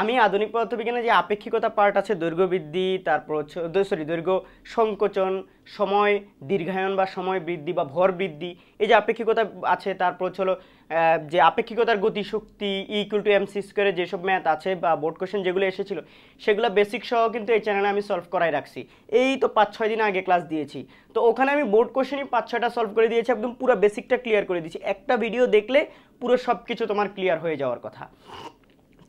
আমি আধুনিক পদার্থবিজ্ঞানে যে আপেক্ষিকতা পার্ট আছে দৈর্ঘ্য বৃদ্ধি তারপর হচ্ছে সরি দৈর্ঘ্য সংকোচন সময় দীর্ঘায়ন বা সময় বৃদ্ধি বা ভর বৃদ্ধি এই যে আপেক্ষিকতা আছে তারপর হচ্ছে যে আপেক্ষিকতার গতিশক্তি ইকুয়াল টু এম সি যেসব ম্যাথ আছে বা বোর্ড কোশ্চেন যেগুলো এসেছিল সেগুলো বেসিক সহ কিন্তু এই চ্যানেলে আমি সলভ করাই রাখছি এই তো পাঁচ ছয় দিন আগে ক্লাস দিয়েছি তো ওখানে আমি বোর্ড কোশ্চেনই পাঁচ ছয়টা সলভ করে দিয়েছি একদম পুরো বেসিকটা ক্লিয়ার করে দিয়েছি একটা ভিডিও দেখলে পুরো সব কিছু তোমার ক্লিয়ার হয়ে যাওয়ার কথা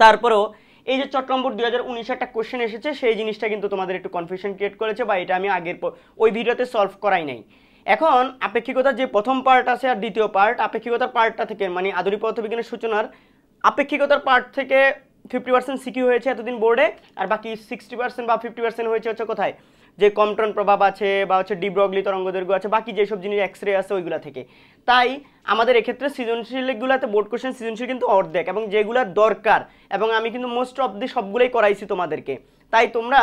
তারপরেও এই যে চট্টম্বর দুই হাজার উনিশে একটা কোশ্চেন এসেছে সেই জিনিসটা কিন্তু তোমাদের একটু কনফিউশন ক্রিয়েট করেছে বা এটা আমি আগের ওই ভিডিওতে সলভ করাই নাই এখন আপেক্ষিকতার যে প্রথম পার্ট আছে আর দ্বিতীয় পার্ট আপেক্ষিকতার পার্টটা থেকে মানে আধুনিক পদার্থবিজ্ঞানের সূচনার আপেক্ষিকতার পার্ট থেকে ফিফটি পার্সেন্ট সিকিউ হয়েছে এতদিন বোর্ডে আর বাকি সিক্সটি পার্সেন্ট বা ফিফটি পার্সেন্ট হয়েছে হচ্ছে কোথায় যে কমটন প্রভাব আছে বা হচ্ছে ডিব্রগলি তরঙ্গদৈর্ঘ্য আছে বাকি যেসব জিনিস এক্স রে আছে ওইগুলো থেকে তাই আমাদের এক্ষেত্রে সৃজনশীলগুলোতে বোর্ড কোশ্চেন সৃজনশীল কিন্তু অর্ধেক এবং যেগুলো দরকার এবং আমি কিন্তু মোস্ট অফ দি সবগুলোই করাইছি তোমাদেরকে তাই তোমরা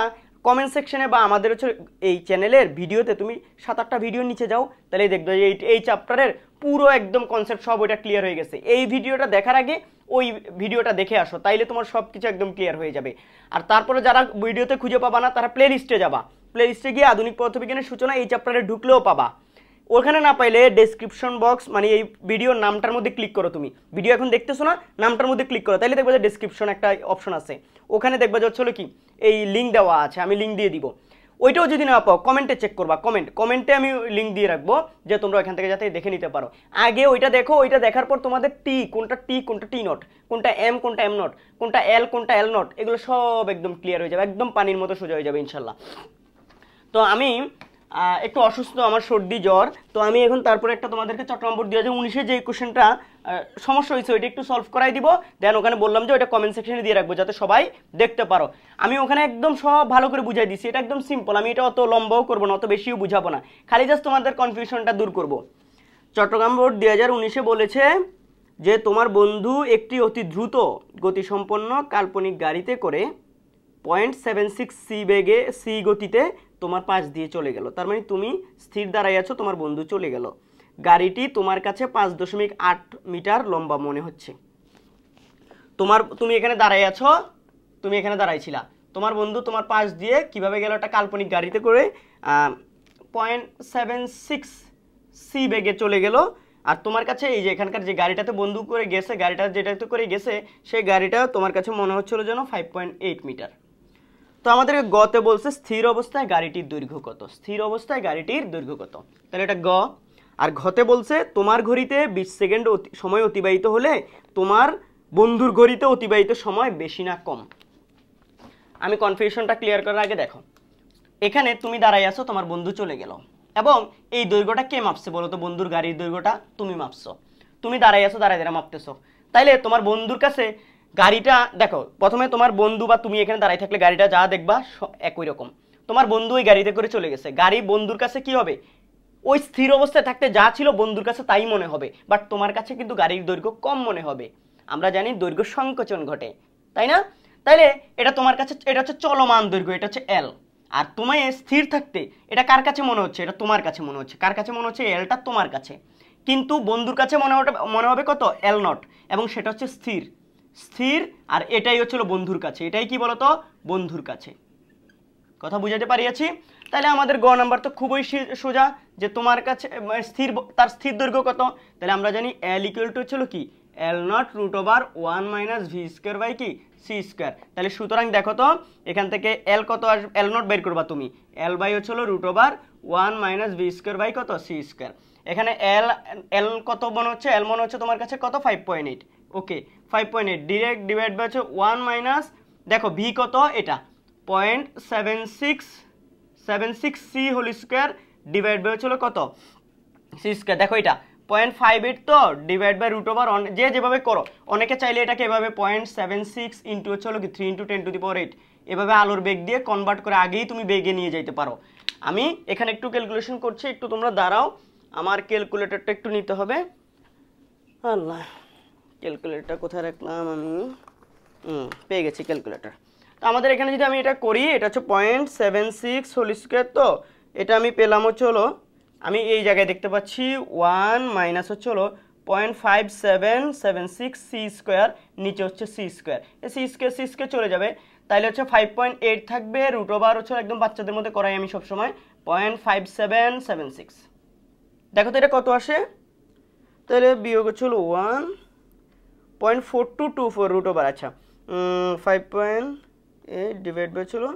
কমেন্ট সেকশনে বা আমাদের হচ্ছে এই চ্যানেলের ভিডিওতে তুমি সাত আটটা ভিডিও নিচে যাও তাহলে দেখবে এই এই চ্যাপ্টারের পুরো একদম কনসেপ্ট সব ওইটা ক্লিয়ার হয়ে গেছে এই ভিডিওটা দেখার আগে ওই ভিডিওটা দেখে আসো তাইলে তোমার সব কিছু একদম ক্লিয়ার হয়ে যাবে আর তারপরে যারা ভিডিওতে খুঁজে পাবা না তারা প্লে লিস্টে যাবা প্লেলিস্টে গিয়ে আধুনিক পদার্থবিজ্ঞানের সূচনা এই চ্যাপ্টারে ঢুকলেও পাবা ওখানে না পাইলে ডেসক্রিপশন বক্স মানে এই ভিডিওর নামটার মধ্যে ক্লিক করো তুমি ভিডিও এখন দেখতেছো না নামটার মধ্যে ক্লিক করো তাহলে দেখবে যে ডেসক্রিপশন একটা অপশন আছে ওখানে দেখবে যে হচ্ছিল কি এই লিঙ্ক দেওয়া আছে আমি লিঙ্ক দিয়ে দিব ওইটাও যদি না পাও কমেন্টে চেক করবা কমেন্ট কমেন্টে আমি লিঙ্ক দিয়ে রাখবো যে তোমরা ওইখান থেকে যাতে দেখে নিতে পারো আগে ওইটা দেখো ওইটা দেখার পর তোমাদের টি কোনটা টি কোনটা টি নট কোনটা এম কোনটা এম নট কোনটা এল কোনটা এল নট এগুলো সব একদম ক্লিয়ার হয়ে যাবে একদম পানির মতো সোজা হয়ে যাবে ইনশাল্লাহ তো আমি একটু অসুস্থ আমার সর্দি জ্বর তো আমি এখন তারপরে একটা তোমাদেরকে চট্টগ্রামপুর দু হাজার উনিশে যে কোশ্চেনটা সমস্যা হয়েছে ওইটা একটু সলভ করাই দিব দেন ওখানে বললাম যে ওইটা কমেন্ট সেকশনে দিয়ে রাখবো যাতে সবাই দেখতে পারো আমি ওখানে একদম সব ভালো করে বুঝাই দিচ্ছি এটা একদম সিম্পল আমি এটা অত লম্বাও করবো না অত বেশিও বুঝাবো না খালি জাস্ট তোমাদের কনফিউশনটা দূর করব চট্টগ্রাম বোর্ড দু হাজার উনিশে বলেছে যে তোমার বন্ধু একটি অতি দ্রুত গতিসম্পন্ন কাল্পনিক গাড়িতে করে পয়েন্ট সেভেন সিক্স সি বেগে সি গতিতে তোমার পাশ দিয়ে চলে গেল তার মানে তুমি স্থির দাঁড়াই আছো তোমার বন্ধু চলে গেল গাড়িটি তোমার কাছে পাঁচ দশমিক আট মিটার লম্বা মনে হচ্ছে তোমার তুমি এখানে দাঁড়াই আছো তুমি এখানে দাঁড়াইছিলা তোমার বন্ধু তোমার পাশ দিয়ে কিভাবে গেল একটা কাল্পনিক গাড়িতে করে পয়েন্ট সেভেন সিক্স সি বেগে চলে গেল আর তোমার কাছে এই যে এখানকার যে গাড়িটাতে বন্ধু করে গেছে গাড়িটা যেটাতে করে গেছে সেই গাড়িটা তোমার কাছে মনে হচ্ছিল যেন ফাইভ পয়েন্ট এইট মিটার তো আমাদের গতে বলছে স্থির অবস্থায় গাড়িটির দৈর্ঘ্য কত স্থির অবস্থায় গাড়িটির দৈর্ঘ্য কত তাহলে এটা গ আর ঘতে বলছে তোমার ঘড়িতে বিশ সেকেন্ড সময় অতিবাহিত হলে তোমার বন্ধুর ঘড়িতে অতিবাহিত সময় বেশি না কম আমি কনফিউশনটা ক্লিয়ার করার আগে দেখো এখানে তুমি দাঁড়াই আছো তোমার বন্ধু চলে গেল এবং এই দৈর্ঘ্যটা কে মাপছে বলো তো বন্ধুর গাড়ির দৈর্ঘ্যটা তুমি মাপছো তুমি দাঁড়াই আছো দাঁড়াই দাঁড়া মাপতেছো তাইলে তোমার বন্ধুর কাছে গাড়িটা দেখো প্রথমে তোমার বন্ধু বা তুমি এখানে দাঁড়াই থাকলে গাড়িটা যা দেখবা একই রকম তোমার বন্ধু ওই গাড়িতে করে চলে গেছে গাড়ি বন্ধুর কাছে কি হবে ওই স্থির অবস্থায় থাকতে যা ছিল বন্ধুর কাছে তাই মনে হবে বাট তোমার কাছে কিন্তু গাড়ির দৈর্ঘ্য কম মনে হবে আমরা জানি দৈর্ঘ্য সংকোচন ঘটে তাই না তাইলে এটা তোমার কাছে এটা হচ্ছে চলমান দৈর্ঘ্য এটা হচ্ছে এল আর তোমায় স্থির থাকতে এটা কার কাছে মনে হচ্ছে এটা তোমার কাছে মনে হচ্ছে কার কাছে মনে হচ্ছে এলটা তোমার কাছে কিন্তু বন্ধুর কাছে মনে মনে হবে কত এল নট এবং সেটা হচ্ছে স্থির স্থির আর এটাই হচ্ছিল বন্ধুর কাছে এটাই কি বলতো বন্ধুর কাছে কথা বুঝাতে পারিয়াছি তাহলে আমাদের গ নাম্বার তো খুবই সোজা যে তোমার কাছে স্থির তার স্থির দৈর্ঘ্য কত তাহলে আমরা জানি এল ইকুয়াল টু ছিল কি L naught root over one minus V square by কি সি স্কোয়ার তাহলে সুতরাং দেখো তো এখান থেকে এল কত আস এল নট বের করবা তুমি এল বাই হচ্ছিল root over one minus V square by কত সি স্কোয়ার এখানে এল এল কত মনে হচ্ছে এল মনে হচ্ছে তোমার কাছে কত five point eight okay five point eight direct divide by হচ্ছে ওয়ান মাইনাস দেখো ভি কত এটা point seven six seven six C whole square divide by হচ্ছিল কত সি স্কোয়ার দেখো এটা পয়েন্ট ফাইভ এইট তো ডিভাইড বাই রুট ওভার যে যেভাবে করো অনেকে চাইলে এটাকে এভাবে পয়েন্ট সেভেন সিক্স ইন্টু হচ্ছে হলো কি three into ten to the power eight এভাবে আলোর বেগ দিয়ে কনভার্ট করে আগেই তুমি বেগে নিয়ে যাইতে পারো আমি এখানে একটু ক্যালকুলেশন করছি একটু তোমরা দাঁড়াও আমার ক্যালকুলেটরটা একটু নিতে হবে আল্লাহ ক্যালকুলেটর কোথায় রাখলাম আমি পেয়ে গেছি ক্যালকুলেটার তো আমাদের এখানে যদি আমি এটা করি এটা হচ্ছে point seven six whole square তো এটা আমি পেলাম হচ্ছে হলো আমি এই জায়গায় দেখতে পাচ্ছি ওয়ান মাইনাস হচ্ছে হলো point five seven seven six C square নিচে হচ্ছে সি স্কোয়ার এই সি স্কোয়ার সি স্কোয়ার চলে যাবে তাহলে হচ্ছে ফাইভ পয়েন্ট এইট থাকবে রুট ওভার হচ্ছে একদম বাচ্চাদের মধ্যে করাই আমি সবসময় point five seven seven six দেখো তো এটা কত আসে তাহলে বিয়োগ হচ্ছে হলো one point four two two four root over আচ্ছা five point eight divide by चलो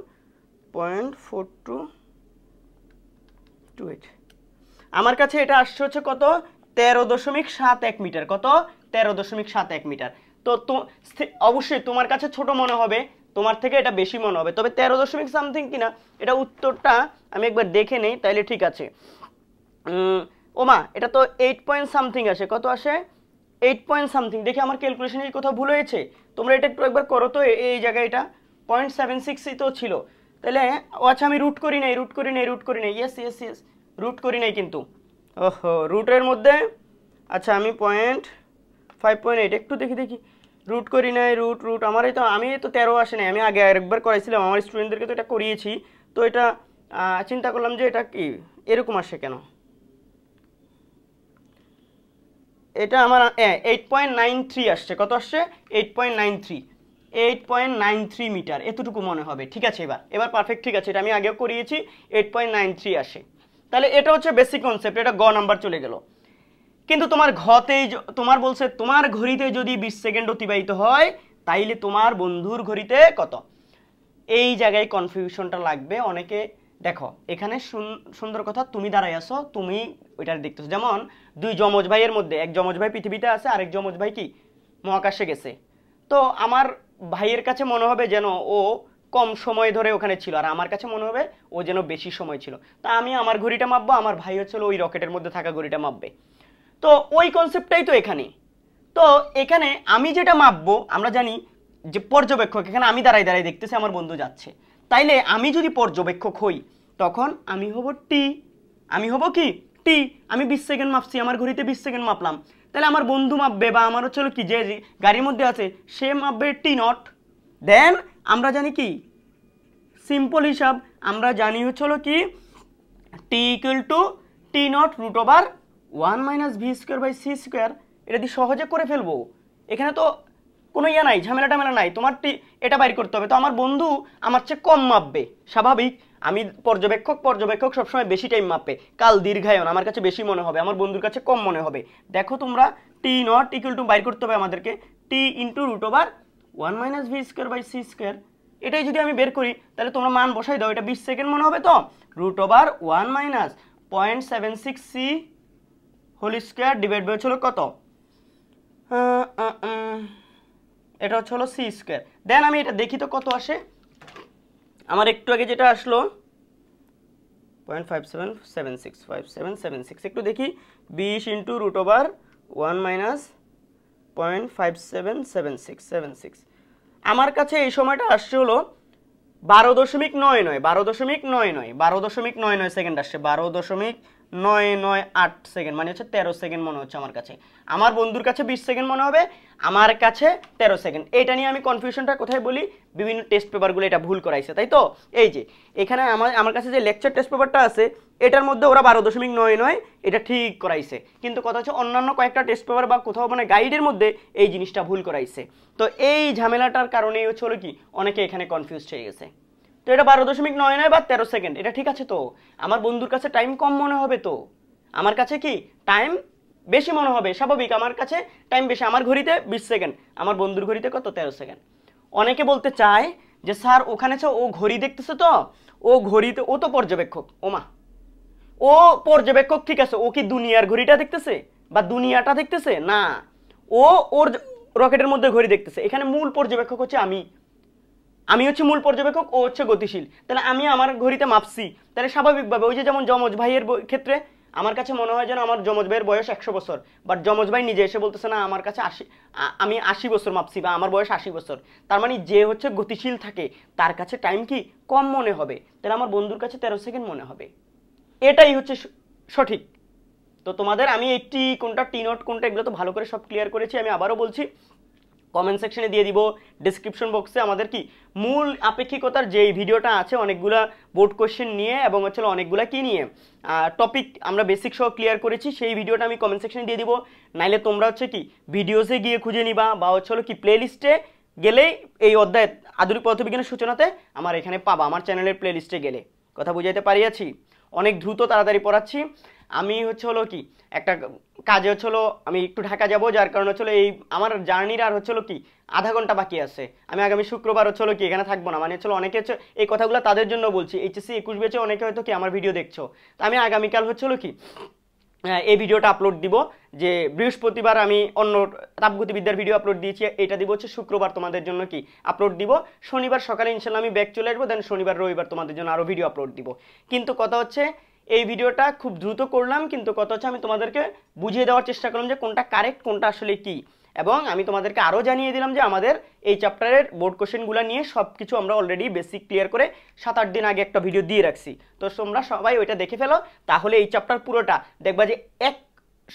point four two two eight আমার কাছে এটা আসছে হচ্ছে কত তেরো দশমিক সাত এক মিটার কত তেরো দশমিক সাত এক মিটার তো অবশ্যই তোমার কাছে ছোট মনে হবে তোমার থেকে এটা বেশি মনে হবে তবে তেরো দশমিক সামথিং কিনা এটা উত্তরটা আমি একবার দেখে নেই তাইলে ঠিক আছে ওমা এটা তো এইট পয়েন্ট সামথিং আসে কত আসে এইট পয়েন্ট সামথিং দেখি আমার ক্যালকুলেশনে কোথাও ভুল হয়েছে তোমরা এটা একটু একবার করো তো এই জায়গায় এটা পয়েন্ট সেভেন সিক্সই তো ছিল তাহলে ও আচ্ছা আমি রুট করি নাই রুট করি নাই রুট করি নাই ইয়েস ইয়েস ইয়েস রুট করি নাই কিন্তু ওহো রুটের মধ্যে আচ্ছা আমি পয়েন্ট ফাইভ পয়েন্ট এইট একটু দেখি দেখি রুট করি নাই রুট রুট আমার এই তো আমি তো তেরো আসে নাই আমি আগে আরেকবার করাইছিলাম আমার স্টুডেন্টদেরকে তো এটা করিয়েছি তো এটা চিন্তা করলাম যে এটা কি এরকম আসে কেন এটা আমার এইট পয়েন্ট নাইন থ্রি আসছে কত আসছে eight point nine three eight point nine three metre এতটুকু মনে হবে ঠিক আছে এবার এবার পারফেক্ট ঠিক আছে এটা আমি আগেও করিয়েছি এইট পয়েন্ট নাইন থ্রি আসে তাহলে এটা হচ্ছে বেসিক কনসেপ্ট এটা গ নাম্বার চলে গেল কিন্তু তোমার ঘতেই তোমার বলছে তোমার ঘড়িতে যদি বিশ সেকেন্ড অতিবাহিত হয় তাইলে তোমার বন্ধুর ঘড়িতে কত এই জায়গায় কনফিউশনটা লাগবে অনেকে দেখো এখানে সুন্দর কথা তুমি দাঁড়াই আসো তুমি ওইটা দেখতেছো যেমন দুই যমজ ভাইয়ের মধ্যে এক যমজ ভাই পৃথিবীতে আছে আরেক যমজ ভাই কি মহাকাশে গেছে তো আমার ভাইয়ের কাছে মনে হবে যেন ও কম সময় ধরে ওখানে ছিল আর আমার কাছে মনে হবে ও যেন বেশি সময় ছিল তা আমি আমার ঘড়িটা মাপবো আমার ভাই হচ্ছিল ওই রকেটের মধ্যে থাকা ঘড়িটা মাপবে তো ওই কনসেপ্টটাই তো এখানে তো এখানে আমি যেটা মাপবো আমরা জানি যে পর্যবেক্ষক এখানে আমি দাঁড়াই দাঁড়াই দেখতেছি আমার বন্ধু যাচ্ছে তাইলে আমি যদি পর্যবেক্ষক হই তখন আমি হব টি আমি হব কি টি আমি বিশ সেকেন্ড মাপছি আমার ঘড়িতে বিশ সেকেন্ড মাপলাম তাহলে আমার বন্ধু মাপবে বা আমার হচ্ছে কি যে গাড়ির মধ্যে আছে সে মাপবে টি নট দেন আমরা জানি কি সিম্পল হিসাব আমরা জানি হচ্ছে হলো কি T equal to T naught root over one minus V square by C square এটা দিয়ে সহজে করে ফেলবো এখানে তো কোনো ইয়ে নাই ঝামেলা টামেলা নাই তোমার টি এটা বাইর করতে হবে তো আমার বন্ধু আমার চেয়ে কম মাপবে স্বাভাবিক আমি পর্যবেক্ষক পর্যবেক্ষক সবসময় বেশি টাইম মাপবে কাল দীর্ঘায়ন আমার কাছে বেশি মনে হবে আমার বন্ধুর কাছে কম মনে হবে দেখো তোমরা টি নট ইকুয়াল টু বাইর করতে হবে আমাদেরকে T into root over one minus V square by C square এটাই যদি আমি বের করি তাহলে তোমরা মান বসাই দাও এটা বিশ সেকেন্ড মনে হবে তো root over one minus point seven six C whole square divide হয়েছিল কত এটা হচ্ছে হলো সি স্কোয়ার দেন আমি এটা দেখি তো কত আসে আমার একটু আগে যেটা আসলো point five seven seven six five seven seven six একটু দেখি বিশ into root over one minus point five seven seven six seven six আমার কাছে এই সময়টা আসছে হলো বারো দশমিক নয় নয় বারো দশমিক নয় নয় বারো দশমিক নয় নয় সেকেন্ড আসছে বারো দশমিক নয় নয় আট সেকেন্ড মানে হচ্ছে তেরো সেকেন্ড মনে হচ্ছে আমার কাছে আমার বন্ধুর কাছে বিশ সেকেন্ড মনে হবে আমার কাছে তেরো সেকেন্ড এটা নিয়ে আমি কনফিউশনটা কোথায় বলি বিভিন্ন টেস্ট পেপারগুলো এটা ভুল করাইছে তাই তো এই যে এখানে আমার আমার কাছে যে লেকচার টেস্ট পেপারটা আছে এটার মধ্যে ওরা বারো দশমিক নয় নয় এটা ঠিক করাইছে কিন্তু কথা হচ্ছে অন্যান্য কয়েকটা টেস্ট পেপার বা কোথাও মানে গাইডের মধ্যে এই জিনিসটা ভুল করাইছে তো এই ঝামেলাটার কারণেই হচ্ছে হলো কি অনেকে এখানে কনফিউজ হয়ে গেছে তো এটা বারো দশমিক নয় নয় বা তেরো সেকেন্ড এটা ঠিক আছে তো আমার বন্ধুর কাছে টাইম কম মনে হবে তো আমার কাছে কি টাইম বেশি মনে হবে স্বাভাবিক আমার কাছে টাইম বেশি আমার ঘড়িতে বিশ সেকেন্ড আমার বন্ধুর ঘড়িতে কত তেরো সেকেন্ড অনেকে বলতে চায় যে স্যার ওখানে ও ঘড়ি দেখতেছে তো ও ঘড়িতে ও তো পর্যবেক্ষক ওমা ও পর্যবেক্ষক ঠিক আছে ও কি দুনিয়ার ঘড়িটা দেখতেছে বা দুনিয়াটা দেখতেছে না ও ওর রকেটের মধ্যে ঘড়ি দেখতেছে এখানে মূল পর্যবেক্ষক হচ্ছে আমি আমি হচ্ছে মূল পর্যবেক্ষক ও হচ্ছে গতিশীল তাহলে আমি আমার ঘড়িতে মাপছি তাহলে স্বাভাবিকভাবে ওই যে যেমন যমজ ভাইয়ের ক্ষেত্রে আমার কাছে মনে হয় যেন আমার যমজ ভাইয়ের বয়স একশো বছর বাট যমজ ভাই নিজে এসে বলতেছে না আমার কাছে আশি আমি আশি বছর মাপছি বা আমার বয়স আশি বছর তার মানে যে হচ্ছে গতিশীল থাকে তার কাছে টাইম কি কম মনে হবে তাহলে আমার বন্ধুর কাছে তেরো সেকেন্ড মনে হবে এটাই হচ্ছে সঠিক তো তোমাদের আমি এইটি কোনটা টি নট কোনটা এগুলো তো ভালো করে সব ক্লিয়ার করেছি আমি আবারও বলছি কমেন্ট সেকশনে দিয়ে দিব ডিসক্রিপশন বক্সে আমাদের কি মূল আপেক্ষিকতার যেই ভিডিওটা আছে অনেকগুলা বোর্ড কোয়েশ্চেন নিয়ে এবং হচ্ছে অনেকগুলা কি নিয়ে টপিক আমরা বেসিক সহ ক্লিয়ার করেছি সেই ভিডিওটা আমি কমেন্ট সেকশনে দিয়ে দিব নাইলে তোমরা হচ্ছে কি ভিডিওসে গিয়ে খুঁজে নিবা বা হচ্ছে হলো কি প্লেলিস্টে গেলেই এই অধ্যায় আধুনিক পদার্থবিজ্ঞানের সূচনাতে আমার এখানে পাবা আমার চ্যানেলের প্লেলিস্টে গেলে কথা বুঝাইতে পারি আছি অনেক দ্রুত তাড়াতাড়ি পড়াচ্ছি আমি হচ্ছে হলো কি একটা কাজে হচ্ছে হলো আমি একটু ঢাকা যাব যার কারণে হচ্ছে এই আমার জার্নির আর হচ্ছে হলো কি আধা ঘন্টা বাকি আছে আমি আগামী শুক্রবার হচ্ছে হলো কি এখানে থাকবো না মানে হচ্ছে অনেকে হচ্ছে এই কথাগুলো তাদের জন্য বলছি এইচএসসি একুশ বেচে অনেকে হয়তো কি আমার ভিডিও দেখছো তা আমি আগামীকাল হচ্ছে হলো কি হ্যাঁ, এই ভিডিওটা আপলোড দিব যে বৃহস্পতিবার আমি অন্য তাপগতিবিদ্যার ভিডিও আপলোড দিয়েছি এটা দিব হচ্ছে শুক্রবার তোমাদের জন্য কি আপলোড দিব শনিবার সকালে ইনশাল্লাহ আমি ব্যাক চলে আসবো দেন শনিবার রবিবার তোমাদের জন্য আরও ভিডিও আপলোড দিব কিন্তু কথা হচ্ছে এই ভিডিওটা খুব দ্রুত করলাম কিন্তু কত হচ্ছে আমি তোমাদেরকে বুঝিয়ে দেওয়ার চেষ্টা করলাম যে কোনটা কারেক্ট কোনটা আসলে কি এবং আমি তোমাদেরকে আরও জানিয়ে দিলাম যে আমাদের এই চ্যাপ্টারের বোর্ড কোশ্চেনগুলো নিয়ে সব কিছু আমরা অলরেডি বেসিক ক্লিয়ার করে সাত আট দিন আগে একটা ভিডিও দিয়ে রাখছি তো তোমরা সবাই ওইটা দেখে ফেলো তাহলে এই চ্যাপ্টার পুরোটা দেখবা যে এক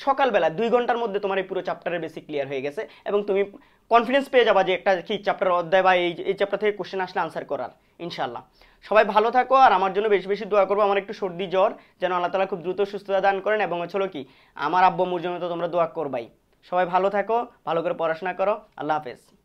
সকালবেলা দুই ঘন্টার মধ্যে তোমার এই পুরো চ্যাপ্টারের বেসিক ক্লিয়ার হয়ে গেছে এবং তুমি কনফিডেন্স পেয়ে যাবা যে একটা কি চ্যাপ্টার অধ্যায় বা এই এই চ্যাপ্টার থেকে কোশ্চেন আসলে আনসার করার ইনশাল্লাহ সবাই ভালো থাকো আর আমার জন্য বেশি বেশি দোয়া করবো আমার একটু সর্দি জ্বর যেন আল্লাহ তালা খুব দ্রুত সুস্থতা দান করেন এবং হচ্ছিল কি আমার আব্বু আম্মুর জন্য তো তোমরা দোয়া করবাই সবাই ভালো থাকো ভালো করে পড়াশোনা করো আল্লাহ হাফেজ